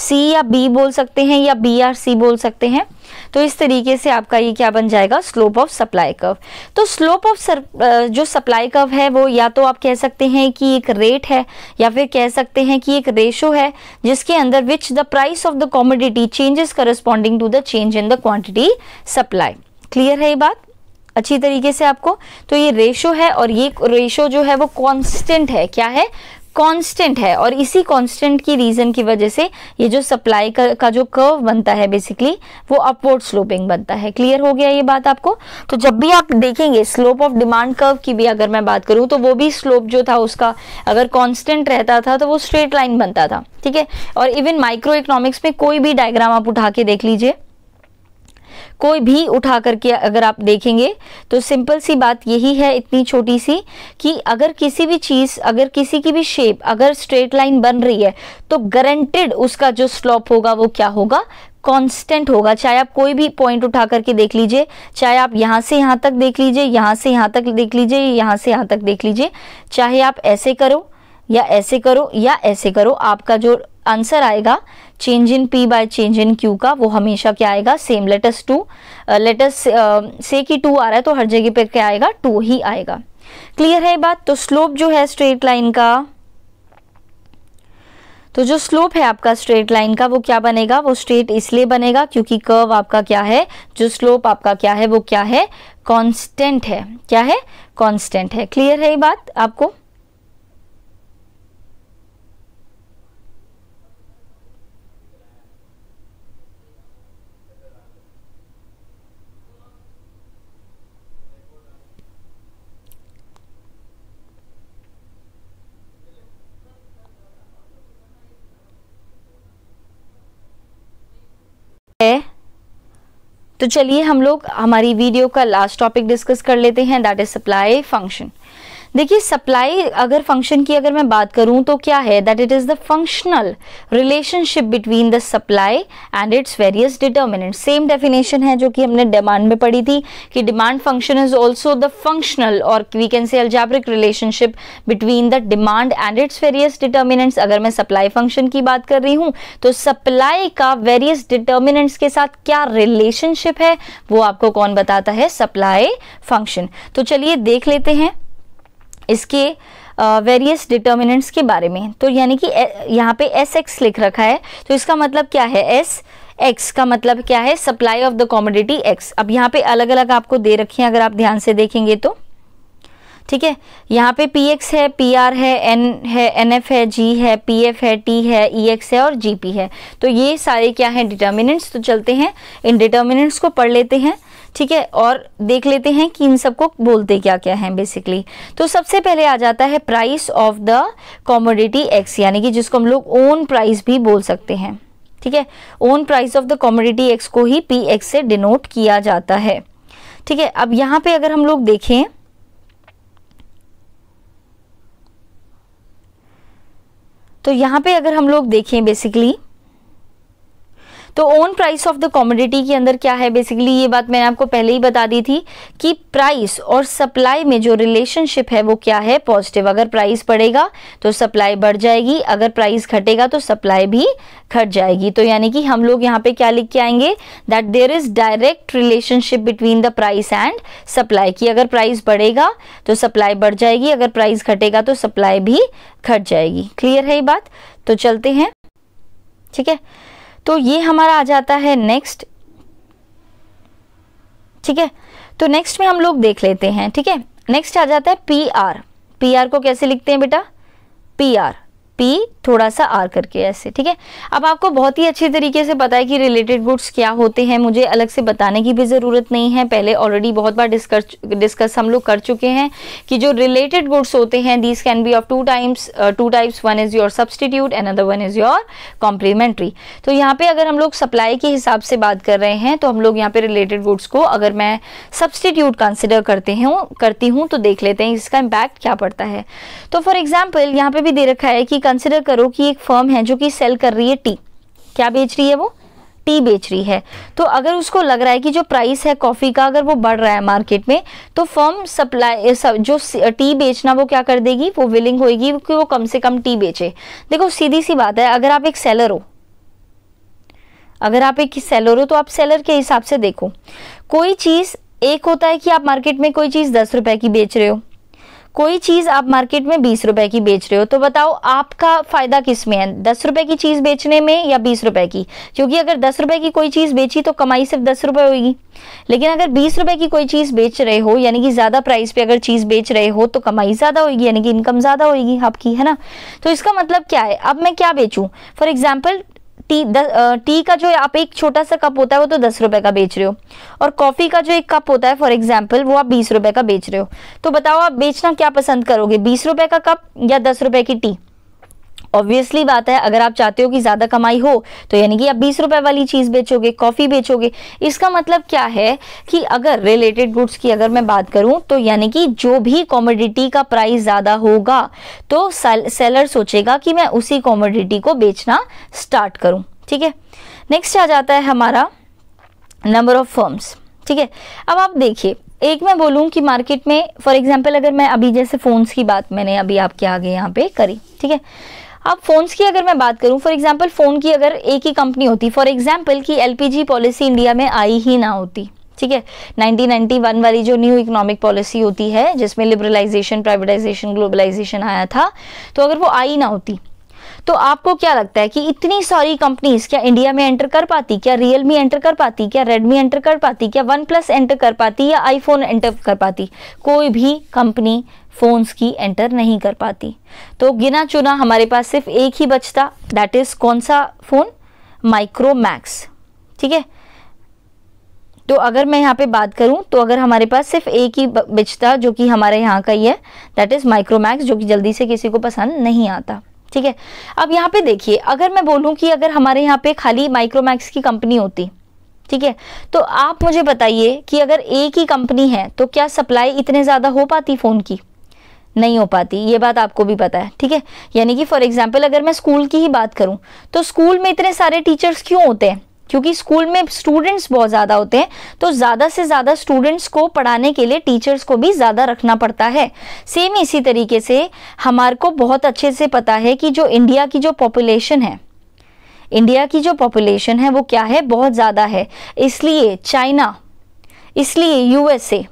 सी या बी बोल सकते हैं या बी आर सी बोल सकते हैं तो इस तरीके से आपका ये क्या बन जाएगा स्लोप ऑफ सप्लाई कर्व तो स्लोप ऑफ सर, जो सप्लाई कर्व है वो या तो आप कह सकते हैं कि एक रेट है या फिर कह सकते हैं कि एक रेशो है जिसके अंदर which the price of the commodity changes corresponding to the change in the quantity supply clear है ये बात अच्छी तरीके से आपको तो ये रेशो है और ये रेशो जो है वो कांस्टेंट है क्या है कांस्टेंट है और इसी कांस्टेंट की रीज़न की वजह से ये जो सप्लाई का, का जो कर्व बनता है बेसिकली वो अपवर्ड स्लोपिंग बनता है क्लियर हो गया ये बात आपको तो जब भी आप देखेंगे स्लोप ऑफ डिमांड कर्व की भी अगर मैं बात करूं तो वो भी स्लोप जो था उसका अगर कांस्टेंट रहता था तो वो स्ट्रेट लाइन बनता था ठीक है और इवन माइक्रो इकोनॉमिक्स में कोई भी डायग्राम आप उठा के देख लीजिए कोई भी उठा करके अगर आप देखेंगे तो सिंपल सी बात यही है इतनी छोटी सी कि अगर किसी भी चीज़ अगर किसी की भी शेप अगर स्ट्रेट लाइन बन रही है तो गारंटेड उसका जो स्लॉप होगा वो क्या होगा कांस्टेंट होगा चाहे आप कोई भी पॉइंट उठा करके देख लीजिए चाहे आप यहाँ से यहाँ तक देख लीजिए यहाँ से यहाँ तक देख लीजिए यहाँ से यहाँ तक देख लीजिए चाहे आप ऐसे करो या ऐसे करो या ऐसे करो आपका जो आंसर आएगा change in P by change in Q का वो हमेशा क्या आएगा same latus to let's say कि टू आ रहा है तो हर जगह पे क्या आएगा टू ही आएगा क्लियर है बात तो स्लोप जो है स्ट्रेट लाइन का तो जो स्लोप है आपका स्ट्रेट लाइन का वो क्या बनेगा वो स्ट्रेट इसलिए बनेगा क्योंकि कर्व आपका क्या है जो स्लोप आपका क्या है वो क्या है कॉन्स्टेंट है क्या है कॉन्स्टेंट है क्लियर है ये बात आपको तो चलिए हम लोग हमारी वीडियो का लास्ट टॉपिक डिस्कस कर लेते हैं दैट इज सप्लाई फंक्शन देखिए सप्लाई अगर फंक्शन की अगर मैं बात करूं तो क्या है that it is the functional relationship between the supply and its various determinant same definition है जो कि हमने डिमांड में पढ़ी थी कि demand function is also the functional और we can say algebraic relationship between the demand and its various determinants अगर मैं सप्लाई फंक्शन की बात कर रही हूँ तो सप्लाई का वेरियस डिटर्मिनेंट्स के साथ क्या रिलेशनशिप है वो आपको कौन बताता है सप्लाई फंक्शन तो चलिए देख लेते हैं इसके वेरियस uh, डिटर्मिनेंट्स के बारे में तो यानी कि यहाँ पे एस एक्स लिख रखा है तो इसका मतलब क्या है एस एक्स का मतलब क्या है supply of the commodity X अब यहाँ पे अलग अलग आपको दे रखे हैं अगर आप ध्यान से देखेंगे तो ठीक है यहाँ पे पी एक्स है पी आर है एन है एन एफ है जी है पी एफ है टी है ई e एक्स है और जी पी है तो ये सारे क्या हैं डिटर्मिनेंट्स तो चलते हैं इन डिटर्मिनेंट्स को पढ़ लेते हैं ठीक है और देख लेते हैं कि इन सबको बोलते क्या क्या हैं बेसिकली तो सबसे पहले आ जाता है price of the commodity X यानी कि जिसको हम लोग ओन प्राइस भी बोल सकते हैं ठीक है own price of the commodity X को ही पी एक्स से डिनोट किया जाता है ठीक है अब यहां पे अगर हम लोग देखें तो यहां पे अगर हम लोग देखें बेसिकली तो own price of the commodity के अंदर क्या है बेसिकली ये बात मैंने आपको पहले ही बता दी थी कि प्राइस और सप्लाई में जो रिलेशनशिप है वो क्या है पॉजिटिव अगर प्राइस बढ़ेगा तो सप्लाई बढ़ जाएगी अगर प्राइस घटेगा तो सप्लाई भी घट जाएगी तो यानी कि हम लोग यहाँ पे क्या लिख के आएंगे that there is direct relationship between the price and supply की अगर प्राइस बढ़ेगा तो सप्लाई बढ़ जाएगी अगर प्राइस घटेगा तो सप्लाई भी घट जाएगी क्लियर है ये बात तो चलते हैं ठीक है तो ये हमारा आ जाता है नेक्स्ट ठीक है तो नेक्स्ट में हम लोग देख लेते हैं ठीक है नेक्स्ट आ जाता है पी आर पी आर को कैसे लिखते हैं बेटा पी आर पी थोड़ा सा आर करके ऐसे ठीक है अब आपको बहुत ही अच्छे तरीके से पता है कि रिलेटेड गुड्स क्या होते हैं मुझे अलग से बताने की भी ज़रूरत नहीं है पहले ऑलरेडी बहुत बार डिस्कस डिस्कस हम लोग कर चुके हैं कि जो रिलेटेड गुड्स होते हैं these can be of two times two types one is your substitute and other one is your complementary तो यहाँ पर अगर हम लोग सप्लाई के हिसाब से बात कर रहे हैं तो हम लोग यहाँ पर रिलेटेड गुड्स को अगर मैं सब्सटीट्यूट कंसिडर करते हूँ करती हूँ तो देख लेते हैं इसका इम्पैक्ट क्या पड़ता है तो फॉर एग्जाम्पल यहाँ पर भी दे रखा है कि कंसिडर करो कि एक फर्म है जो कि सेल कर रही है टी क्या बेच रही है वो टी बेच रही है तो अगर उसको लग रहा है कि जो प्राइस है कॉफ़ी का अगर वो बढ़ रहा है मार्केट में तो फर्म सप्लाई जो टी बेचना वो क्या कर देगी वो विलिंग होगी कि वो कम से कम टी बेचे देखो सीधी सी बात है अगर आप एक सेलर हो अगर आप एक सेलर हो तो आप सेलर के हिसाब से देखो कोई चीज़ एक होता है कि आप मार्केट में कोई चीज़ दस रुपए की बेच रहे हो कोई चीज़ आप मार्केट में बीस रुपए की बेच रहे हो तो बताओ आपका फ़ायदा किस में है दस रुपए की चीज़ बेचने में या बीस रुपए की क्योंकि अगर दस रुपए की कोई चीज़ बेची तो कमाई सिर्फ दस रुपए होगी लेकिन अगर बीस रुपए की कोई चीज़ बेच रहे हो यानी कि ज़्यादा प्राइस पे अगर चीज़ बेच रहे हो तो कमाई ज़्यादा होगी यानी कि इनकम ज़्यादा होगी आपकी है ना तो इसका मतलब क्या है अब मैं क्या बेचू for example tea the, tea का जो आप एक छोटा सा कप होता है वो तो दस रुपए का बेच रहे हो और कॉफ़ी का जो एक कप होता है फॉर एग्जाम्पल वो आप बीस रुपए का बेच रहे हो तो बताओ आप बेचना क्या पसंद करोगे बीस रुपए का कप या दस रुपए की टी ऑब्वियसली बात है अगर आप चाहते हो कि ज़्यादा कमाई हो तो यानी कि आप बीस रुपए वाली चीज़ बेचोगे कॉफ़ी बेचोगे इसका मतलब क्या है कि अगर रिलेटेड गुड्स की अगर मैं बात करूं तो यानी कि जो भी कॉमोडिटी का प्राइस ज़्यादा होगा तो सेलर सोचेगा कि मैं उसी कॉमोडिटी को बेचना स्टार्ट करूँ ठीक है नेक्स्ट आ जाता है हमारा नंबर ऑफ फर्म्स ठीक है अब आप देखिए एक मैं बोलूँ कि मार्केट में फॉर एग्जाम्पल अगर मैं अभी जैसे फ़ोन्स की बात मैंने अभी आपके आगे यहाँ पे करी ठीक है अब फ़ोन्स की अगर मैं बात करूं फॉर एग्जांपल फ़ोन की अगर एक ही कंपनी होती फॉर एग्जांपल कि एलपीजी पॉलिसी इंडिया में आई ही ना होती ठीक है 1991 वाली जो न्यू इकोनॉमिक पॉलिसी होती है जिसमें लिबरलाइजेशन प्राइवेटाइजेशन ग्लोबलाइजेशन आया था तो अगर वो आई ना होती तो आपको क्या लगता है कि इतनी सारी कंपनीज क्या इंडिया में एंटर कर पाती क्या रियलमी एंटर कर पाती क्या रेडमी एंटर कर पाती क्या वन प्लस एंटर कर पाती या आईफोन एंटर कर पाती कोई भी कंपनी फ़ोन्स की एंटर नहीं कर पाती तो गिना चुना हमारे पास सिर्फ एक ही बचता दैट इज़ कौन सा फ़ोन माइक्रोमैक्स ठीक है तो अगर मैं यहाँ पे बात करूँ तो अगर हमारे पास सिर्फ एक ही बचता जो कि हमारे यहाँ का ही है दैट इज़ माइक्रोमैक्स जो कि जल्दी से किसी को पसंद नहीं आता ठीक है अब यहाँ पे देखिए अगर मैं बोलूँ कि अगर हमारे यहाँ पे खाली माइक्रोमैक्स की कंपनी होती ठीक है तो आप मुझे बताइए कि अगर एक ही कंपनी है तो क्या सप्लाई इतने ज़्यादा हो पाती फ़ोन की नहीं हो पाती ये बात आपको भी पता है ठीक है यानी कि फॉर एग्जाम्पल अगर मैं स्कूल की ही बात करूँ तो स्कूल में इतने सारे टीचर्स क्यों होते हैं क्योंकि स्कूल में स्टूडेंट्स बहुत ज़्यादा होते हैं तो ज़्यादा से ज़्यादा स्टूडेंट्स को पढ़ाने के लिए टीचर्स को भी ज़्यादा रखना पड़ता है सेम इसी तरीके से हमारे को बहुत अच्छे से पता है कि जो इंडिया की जो पॉपुलेशन है इंडिया की जो पॉपुलेशन है वो क्या है बहुत ज़्यादा है इसलिए चाइना इसलिए यूएसए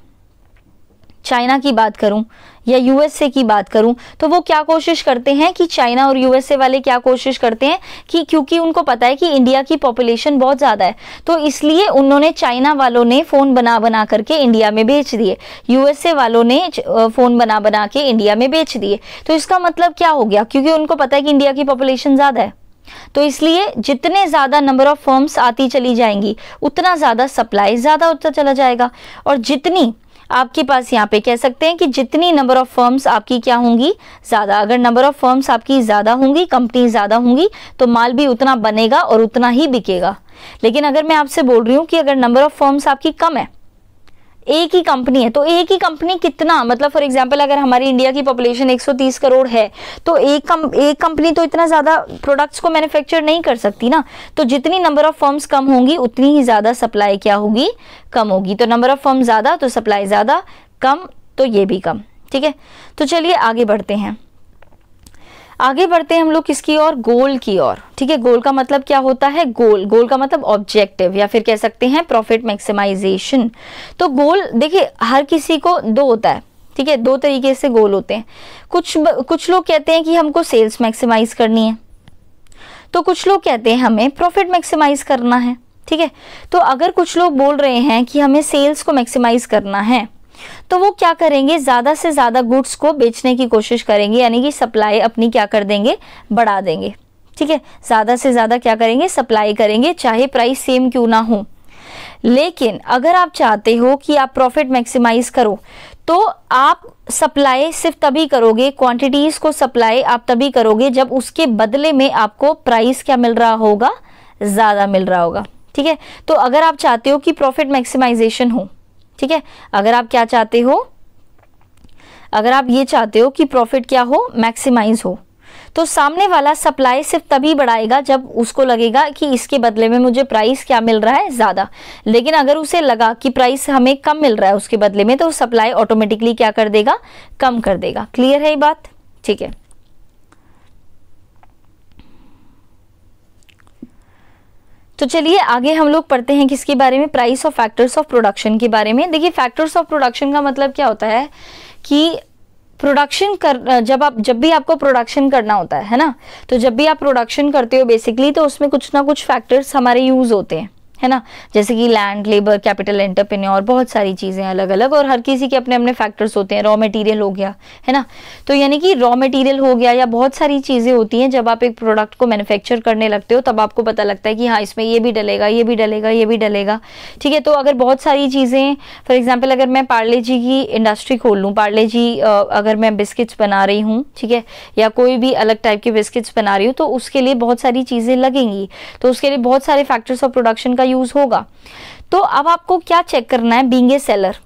चाइना की बात करूं या यूएसए की बात करूं तो वो क्या कोशिश करते हैं कि चाइना और यूएसए वाले क्या कोशिश करते हैं कि क्योंकि उनको पता है कि इंडिया की पॉपुलेशन बहुत ज़्यादा है तो इसलिए उन्होंने चाइना वालों ने फ़ोन बना बना करके इंडिया में बेच दिए यूएसए वालों ने फ़ोन बना बना के इंडिया में बेच दिए तो इसका मतलब क्या हो गया क्योंकि उनको पता है कि इंडिया की पॉपुलेशन ज़्यादा है तो इसलिए जितने ज़्यादा नंबर ऑफ फर्म्स आती चली जाएंगी उतना ज़्यादा सप्लाई ज़्यादा होता चला जाएगा और जितनी आपके पास यहाँ पे कह सकते हैं कि जितनी नंबर ऑफ फर्म्स आपकी क्या होंगी ज़्यादा अगर नंबर ऑफ फर्म्स आपकी ज़्यादा होंगी कंपनी ज़्यादा होंगी तो माल भी उतना बनेगा और उतना ही बिकेगा लेकिन अगर मैं आपसे बोल रही हूँ कि अगर नंबर ऑफ फर्म्स आपकी कम है एक ही कंपनी है तो एक ही कंपनी कितना मतलब फॉर एग्जांपल अगर हमारी इंडिया की पॉपुलेशन 130 करोड़ है तो एक कम एक कंपनी तो इतना ज़्यादा प्रोडक्ट्स को मैन्युफैक्चर नहीं कर सकती ना तो जितनी नंबर ऑफ फर्म्स कम होंगी उतनी ही ज़्यादा सप्लाई क्या होगी कम होगी तो नंबर ऑफ फर्म ज़्यादा तो सप्लाई ज़्यादा कम तो ये भी कम ठीक है तो चलिए आगे बढ़ते हैं आगे बढ़ते हैं हम लोग किसकी ओर गोल की ओर ठीक है गोल का मतलब क्या होता है गोल गोल का मतलब ऑब्जेक्टिव या फिर कह सकते हैं प्रॉफिट मैक्सिमाइजेशन तो गोल देखिए हर किसी को दो होता है ठीक है दो तरीके से गोल होते हैं कुछ कुछ लोग कहते हैं कि हमको सेल्स मैक्सिमाइज करनी है तो कुछ लोग कहते हैं हमें प्रॉफिट मैक्सिमाइज करना है ठीक है तो अगर कुछ लोग बोल रहे हैं कि हमें सेल्स को मैक्सिमाइज करना है तो वो क्या करेंगे ज़्यादा से ज़्यादा गुड्स को बेचने की कोशिश करेंगे यानी कि सप्लाई अपनी क्या कर देंगे बढ़ा देंगे ठीक है ज़्यादा से ज़्यादा क्या करेंगे सप्लाई करेंगे चाहे प्राइस सेम क्यों ना हो लेकिन अगर आप चाहते हो कि आप प्रॉफिट मैक्सिमाइज करो तो आप सप्लाई सिर्फ तभी करोगे क्वांटिटीज़ को सप्लाई आप तभी करोगे जब उसके बदले में आपको प्राइस क्या मिल रहा होगा ज़्यादा मिल रहा होगा ठीक है तो अगर आप चाहते हो कि प्रॉफिट मैक्सिमाइजेशन हो ठीक है अगर आप क्या चाहते हो अगर आप ये चाहते हो कि प्रॉफिट क्या हो मैक्सिमाइज हो तो सामने वाला सप्लाई सिर्फ तभी बढ़ाएगा जब उसको लगेगा कि इसके बदले में मुझे प्राइस क्या मिल रहा है ज़्यादा लेकिन अगर उसे लगा कि प्राइस हमें कम मिल रहा है उसके बदले में तो सप्लाई ऑटोमेटिकली क्या कर देगा कम कर देगा क्लियर है ये बात ठीक है तो चलिए आगे हम लोग पढ़ते हैं किसके बारे में price of factors of production के बारे में देखिए फैक्टर्स ऑफ प्रोडक्शन का मतलब क्या होता है कि प्रोडक्शन कर जब आप जब भी आपको प्रोडक्शन करना होता है है ना तो जब भी आप प्रोडक्शन करते हो बेसिकली तो उसमें कुछ ना कुछ फैक्टर्स हमारे यूज़ होते हैं है ना जैसे कि लैंड लेबर कैपिटल एंटरप्रेन्योर बहुत सारी चीज़ें अलग अलग और हर किसी के अपने अपने फैक्टर्स होते हैं रॉ मटेरियल हो गया है ना तो यानी कि रॉ मटेरियल हो गया या बहुत सारी चीज़ें होती हैं जब आप एक प्रोडक्ट को मैन्युफैक्चर करने लगते हो तब आपको पता लगता है कि हाँ इसमें ये भी डलेगा ये भी डलेगा ये भी डलेगा ठीक है तो अगर बहुत सारी चीज़ें फॉर एग्जाम्पल अगर मैं पार्ले जी की इंडस्ट्री खोल लूँ पार्ले जी अगर मैं बिस्किट्स बना रही हूँ ठीक है या कोई भी अलग टाइप के बिस्किट्स बना रही हूँ तो उसके लिए बहुत सारी चीज़ें लगेंगी तो उसके लिए बहुत सारे फैक्टर्स ऑफ प्रोडक्शन का यूज होगा तो अब आपको क्या चेक करना है बींगे सेलर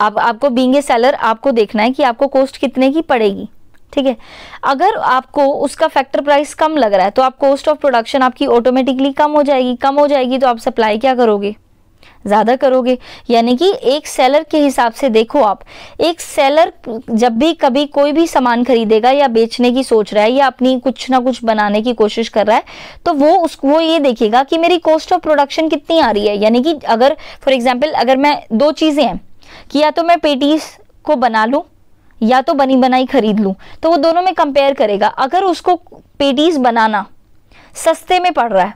अब आपको बींगे सेलर आपको देखना है कि आपको कॉस्ट कितने की पड़ेगी ठीक है अगर आपको उसका फैक्टर प्राइस कम लग रहा है तो आप कॉस्ट ऑफ प्रोडक्शन आपकी ऑटोमेटिकली कम हो जाएगी कम हो जाएगी तो आप सप्लाई क्या करोगे ज़्यादा करोगे यानी कि एक सेलर के हिसाब से देखो आप एक सेलर जब भी कभी कोई भी सामान खरीदेगा या बेचने की सोच रहा है या अपनी कुछ ना कुछ बनाने की कोशिश कर रहा है तो वो उस वो ये देखेगा कि मेरी कॉस्ट ऑफ प्रोडक्शन कितनी आ रही है यानी कि अगर फॉर एग्जाम्पल अगर मैं दो चीज़ें हैं कि या तो मैं पेटीज को बना लूँ या तो बनी बनाई खरीद लूँ तो वो दोनों में कंपेयर करेगा अगर उसको पेटीज बनाना सस्ते में पड़ रहा है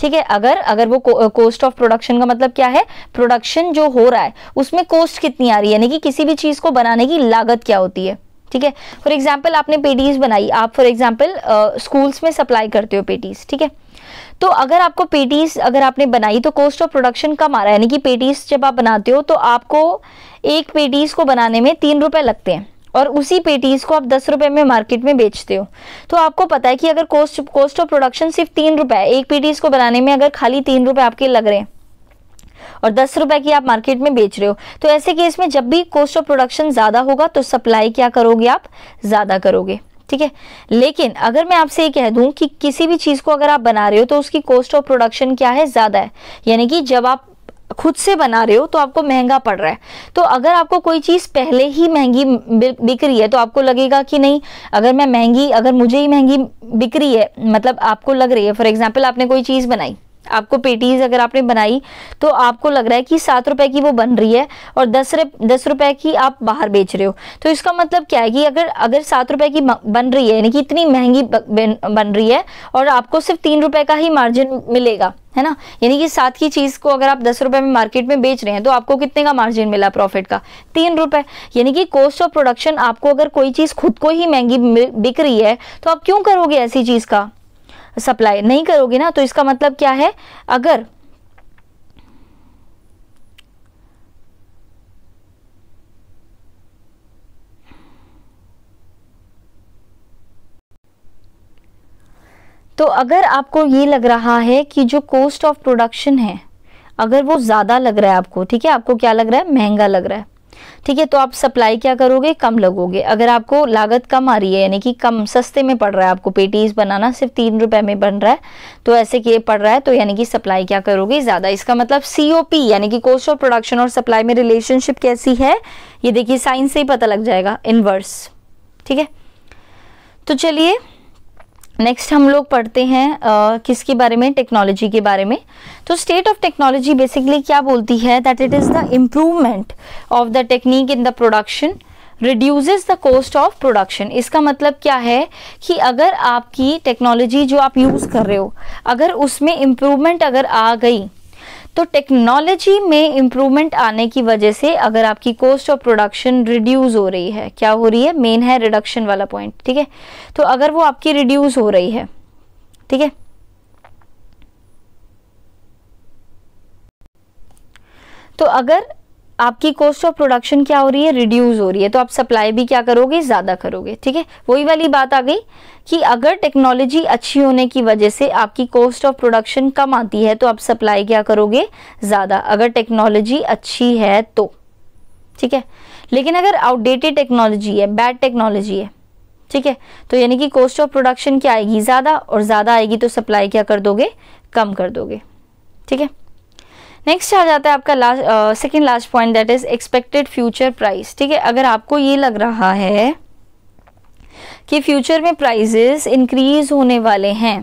ठीक है अगर अगर वो कॉस्ट ऑफ प्रोडक्शन का मतलब क्या है प्रोडक्शन जो हो रहा है उसमें कॉस्ट कितनी आ रही है यानी कि किसी भी चीज़ को बनाने की लागत क्या होती है ठीक है फॉर एग्जाम्पल आपने पेटीज बनाई आप फॉर एग्जाम्पल स्कूल्स में सप्लाई करते हो पेटीज ठीक है तो अगर आपको पेटीज अगर आपने बनाई तो कॉस्ट ऑफ प्रोडक्शन कम आ रहा है यानी कि पेटीज जब आप बनाते हो तो आपको एक पेटीज को बनाने में तीन रुपए लगते हैं और उसी पेटीज को आप दस रुपए में मार्केट में बेचते हो तो आपको पता है कि अगर कॉस्ट कॉस्ट ऑफ प्रोडक्शन सिर्फ तीन रुपए है एक पेटीज को बनाने में अगर खाली तीन रुपए आपके लग रहे हैं और दस रुपए की आप मार्केट में बेच रहे हो तो ऐसे केस में जब भी कॉस्ट ऑफ प्रोडक्शन ज़्यादा होगा तो सप्लाई क्या करोगे आप ज़्यादा करोगे ठीक है लेकिन अगर मैं आपसे ये कह दूं कि किसी भी चीज़ को अगर आप बना रहे हो तो उसकी कॉस्ट ऑफ प्रोडक्शन क्या है ज़्यादा है यानी कि जब आप खुद से बना रहे हो तो आपको महंगा पड़ रहा है तो अगर आपको कोई चीज़ पहले ही महंगी बिक रही है तो आपको लगेगा कि नहीं अगर मैं महंगी अगर मुझे ही महंगी बिक रही है मतलब आपको लग रही है फॉर एग्जाम्पल आपने कोई चीज़ बनाई आपको पेटीज अगर आपने बनाई तो आपको लग रहा है कि सात रुपए की वो बन रही है और दस दस रुपए की आप बाहर बेच रहे हो तो इसका मतलब क्या है कि अगर अगर सात रुपए की बन रही है यानी कि इतनी महंगी बन रही है और आपको सिर्फ तीन रुपए का ही मार्जिन मिलेगा है ना यानी कि सात की चीज़ को अगर आप दस रुपए में मार्केट में बेच रहे हैं तो आपको कितने का मार्जिन मिला प्रॉफिट का तीन रुपए यानी कि कॉस्ट ऑफ प्रोडक्शन आपको अगर कोई चीज़ खुद को ही महंगी बिक रही है तो आप क्यों करोगे ऐसी चीज़ का सप्लाई नहीं करोगे ना तो इसका मतलब क्या है अगर तो अगर आपको ये लग रहा है कि जो कॉस्ट ऑफ प्रोडक्शन है अगर वो ज़्यादा लग रहा है आपको ठीक है आपको क्या लग रहा है महंगा लग रहा है ठीक है तो आप सप्लाई क्या करोगे कम लगोगे अगर आपको लागत कम आ रही है यानी कि कम सस्ते में पड़ रहा है आपको पेटीज बनाना सिर्फ तीन रुपए में बन रहा है तो ऐसे के पड़ रहा है तो यानी कि सप्लाई क्या करोगे ज़्यादा इसका मतलब सीओपी यानी कि कोस्ट ऑफ प्रोडक्शन और सप्लाई में रिलेशनशिप कैसी है ये देखिए साइंस से ही पता लग जाएगा इनवर्स ठीक है तो चलिए नेक्स्ट हम लोग पढ़ते हैं आ, किसके बारे में टेक्नोलॉजी के बारे में तो स्टेट ऑफ टेक्नोलॉजी बेसिकली क्या बोलती है that it is the improvement of the technique in the production reduces the cost of production इसका मतलब क्या है कि अगर आपकी टेक्नोलॉजी जो आप यूज़ कर रहे हो अगर उसमें इम्प्रूवमेंट अगर आ गई तो टेक्नोलॉजी में इम्प्रूवमेंट आने की वजह से अगर आपकी कॉस्ट ऑफ प्रोडक्शन रिड्यूस हो रही है क्या हो रही है मेन है रिडक्शन वाला पॉइंट ठीक है तो अगर वो आपकी रिड्यूस हो रही है ठीक है तो अगर आपकी कॉस्ट ऑफ प्रोडक्शन क्या हो रही है रिड्यूस हो रही है तो आप सप्लाई भी क्या करोगे ज़्यादा करोगे ठीक है वही वाली बात आ गई कि अगर टेक्नोलॉजी अच्छी होने की वजह से आपकी कॉस्ट ऑफ प्रोडक्शन कम आती है तो आप सप्लाई क्या करोगे ज़्यादा अगर टेक्नोलॉजी अच्छी है तो ठीक है लेकिन अगर आउटडेटेड टेक्नोलॉजी है बैड टेक्नोलॉजी है ठीक है तो यानी कि कॉस्ट ऑफ प्रोडक्शन क्या आएगी ज़्यादा और ज़्यादा आएगी तो सप्लाई क्या कर दोगे कम कर दोगे ठीक है नेक्स्ट आ जाता है आपका last second last point that is expected future price ठीक है अगर आपको ये लग रहा है कि फ्यूचर में प्राइजेस इंक्रीज होने वाले हैं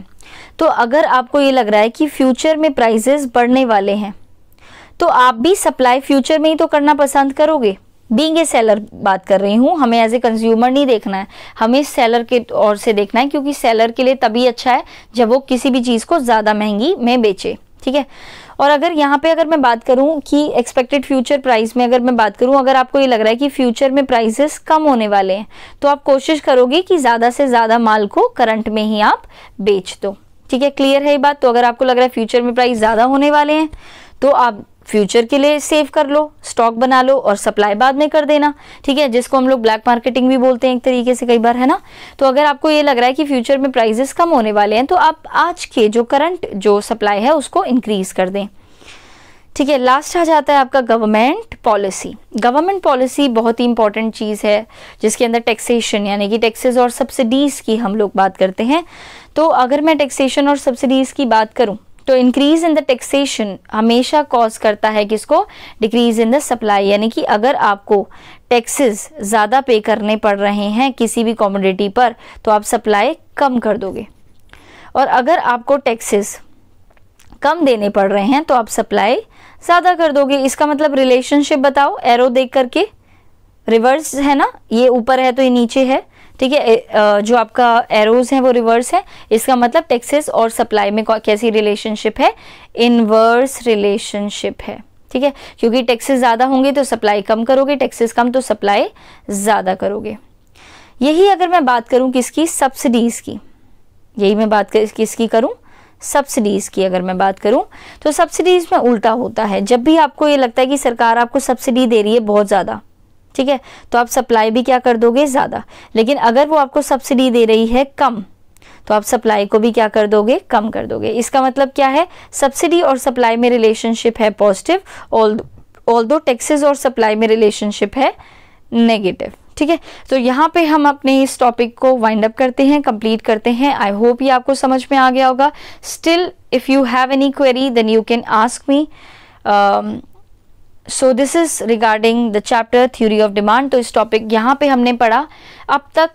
तो अगर आपको ये लग रहा है कि फ्यूचर में प्राइजेस बढ़ने वाले हैं तो आप भी सप्लाई फ्यूचर में ही तो करना पसंद करोगे बींग ए सेलर बात कर रही हूँ हमें एज ए कंज्यूमर नहीं देखना है हमें सेलर के और से देखना है क्योंकि सेलर के लिए तभी अच्छा है जब वो किसी भी चीज़ को ज़्यादा महंगी में बेचे ठीक है और अगर यहाँ पे अगर मैं बात करूँ कि एक्सपेक्टेड फ्यूचर प्राइस में अगर मैं बात करूँ अगर आपको ये लग रहा है कि फ्यूचर में प्राइसेस कम होने वाले हैं तो आप कोशिश करोगे कि ज़्यादा से ज़्यादा माल को करंट में ही आप बेच दो ठीक है क्लियर है ये बात तो अगर आपको लग रहा है फ्यूचर में प्राइस ज़्यादा होने वाले हैं तो आप फ्यूचर के लिए सेव कर लो स्टॉक बना लो और सप्लाई बाद में कर देना ठीक है जिसको हम लोग ब्लैक मार्केटिंग भी बोलते हैं एक तरीके से कई बार है ना तो अगर आपको ये लग रहा है कि फ्यूचर में प्राइजेस कम होने वाले हैं तो आप आज के जो करंट जो सप्लाई है उसको इंक्रीज कर दें ठीक है लास्ट आ जाता है आपका गवर्नमेंट पॉलिसी गवर्नमेंट पॉलिसी बहुत ही इंपॉर्टेंट चीज़ है जिसके अंदर टैक्सेशन यानी कि टैक्सेस और सब्सिडीज़ की हम लोग बात करते हैं तो अगर मैं टैक्सेशन और सब्सिडीज़ की बात करूं तो इंक्रीज इन द टैक्सेशन हमेशा कॉज करता है किसको डिक्रीज इन द सप्लाई यानी कि अगर आपको टैक्सेस ज़्यादा पे करने पड़ रहे हैं किसी भी कॉमोडिटी पर तो आप सप्लाई कम कर दोगे और अगर आपको टैक्सेस कम देने पड़ रहे हैं तो आप सप्लाई ज़्यादा कर दोगे इसका मतलब रिलेशनशिप बताओ एरो देख करके रिवर्स है ना ये ऊपर है तो ये नीचे है ठीक है जो आपका एरोज है वो रिवर्स है इसका मतलब टैक्सेस और सप्लाई में कैसी रिलेशनशिप है इनवर्स रिलेशनशिप है ठीक है क्योंकि टैक्सेस ज़्यादा होंगे तो सप्लाई कम करोगे टैक्सेस कम तो सप्लाई ज़्यादा करोगे यही अगर मैं बात करूँ किसकी सब्सिडीज़ की यही मैं बात कर किसकी करूँ सब्सिडीज़ की अगर मैं बात करूं तो सब्सिडीज़ में उल्टा होता है जब भी आपको ये लगता है कि सरकार आपको सब्सिडी दे रही है बहुत ज़्यादा ठीक है तो आप सप्लाई भी क्या कर दोगे ज़्यादा लेकिन अगर वो आपको सब्सिडी दे रही है कम तो आप सप्लाई को भी क्या कर दोगे कम कर दोगे इसका मतलब क्या है सब्सिडी और सप्लाई में रिलेशनशिप है पॉजिटिव ऑल ऑल दो टैक्सेस और सप्लाई में रिलेशनशिप है नेगेटिव ठीक है तो यहाँ पे हम अपने इस टॉपिक को वाइंड अप करते हैं कंप्लीट करते हैं आई होप ये आपको समझ में आ गया होगा still if you have any query then you can ask me so this is regarding the chapter theory of demand तो इस टॉपिक यहाँ पे हमने पढ़ा अब तक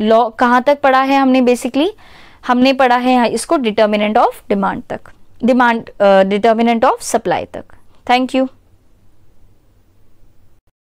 लॉ कहाँ तक पढ़ा है हमने बेसिकली हमने पढ़ा है इसको डिटर्मिनेंट ऑफ डिमांड तक डिमांड डिटर्मिनेंट ऑफ सप्लाई तक थैंक यू